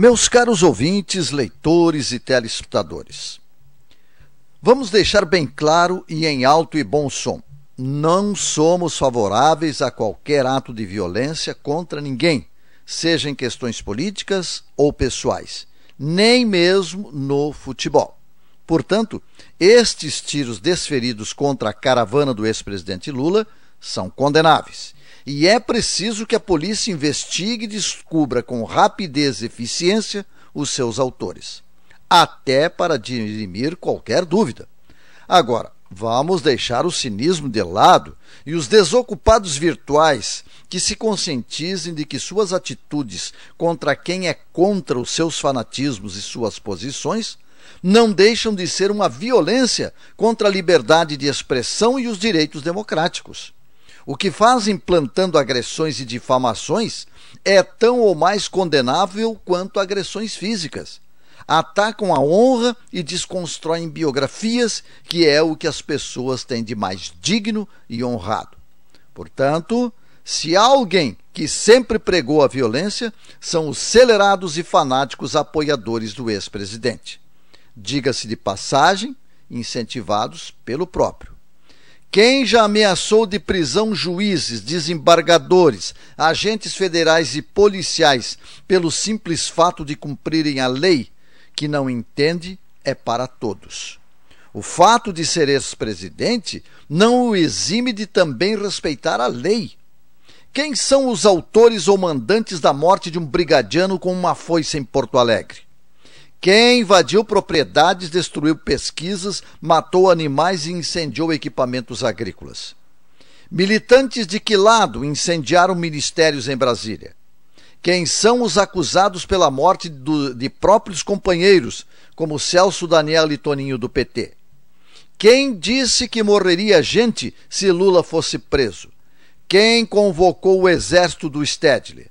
Meus caros ouvintes, leitores e telespectadores, vamos deixar bem claro e em alto e bom som: não somos favoráveis a qualquer ato de violência contra ninguém, seja em questões políticas ou pessoais, nem mesmo no futebol. Portanto, estes tiros desferidos contra a caravana do ex-presidente Lula são condenáveis e é preciso que a polícia investigue e descubra com rapidez e eficiência os seus autores, até para dirimir qualquer dúvida. Agora, vamos deixar o cinismo de lado e os desocupados virtuais que se conscientizem de que suas atitudes contra quem é contra os seus fanatismos e suas posições não deixam de ser uma violência contra a liberdade de expressão e os direitos democráticos. O que fazem plantando agressões e difamações é tão ou mais condenável quanto agressões físicas. Atacam a honra e desconstroem biografias, que é o que as pessoas têm de mais digno e honrado. Portanto, se alguém que sempre pregou a violência são os celerados e fanáticos apoiadores do ex-presidente. Diga-se de passagem, incentivados pelo próprio. Quem já ameaçou de prisão juízes, desembargadores, agentes federais e policiais pelo simples fato de cumprirem a lei que não entende é para todos. O fato de ser ex-presidente não o exime de também respeitar a lei. Quem são os autores ou mandantes da morte de um brigadiano com uma foice em Porto Alegre? Quem invadiu propriedades, destruiu pesquisas, matou animais e incendiou equipamentos agrícolas? Militantes de que lado incendiaram ministérios em Brasília? Quem são os acusados pela morte do, de próprios companheiros, como Celso Daniel e Toninho do PT? Quem disse que morreria gente se Lula fosse preso? Quem convocou o exército do Stedley?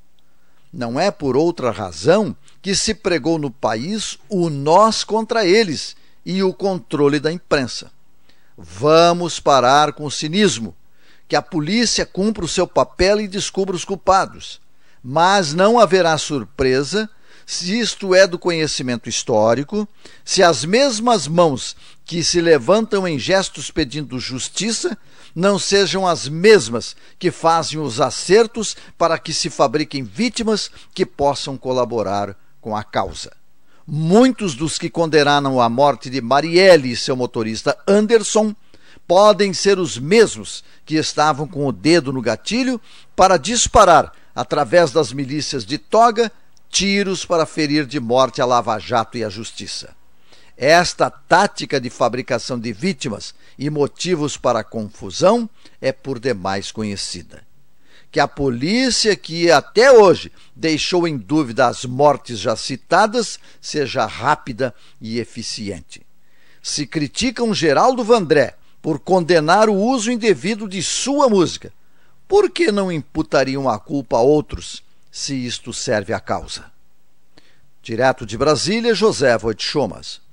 Não é por outra razão que se pregou no país o nós contra eles e o controle da imprensa. Vamos parar com o cinismo. Que a polícia cumpra o seu papel e descubra os culpados. Mas não haverá surpresa se isto é do conhecimento histórico, se as mesmas mãos que se levantam em gestos pedindo justiça não sejam as mesmas que fazem os acertos para que se fabriquem vítimas que possam colaborar com a causa. Muitos dos que condenaram a morte de Marielle e seu motorista Anderson podem ser os mesmos que estavam com o dedo no gatilho para disparar, através das milícias de toga, tiros para ferir de morte a Lava Jato e a Justiça. Esta tática de fabricação de vítimas e motivos para confusão é por demais conhecida que a polícia, que até hoje deixou em dúvida as mortes já citadas, seja rápida e eficiente. Se criticam Geraldo Vandré por condenar o uso indevido de sua música, por que não imputariam a culpa a outros se isto serve à causa? Direto de Brasília, José Voitchomas.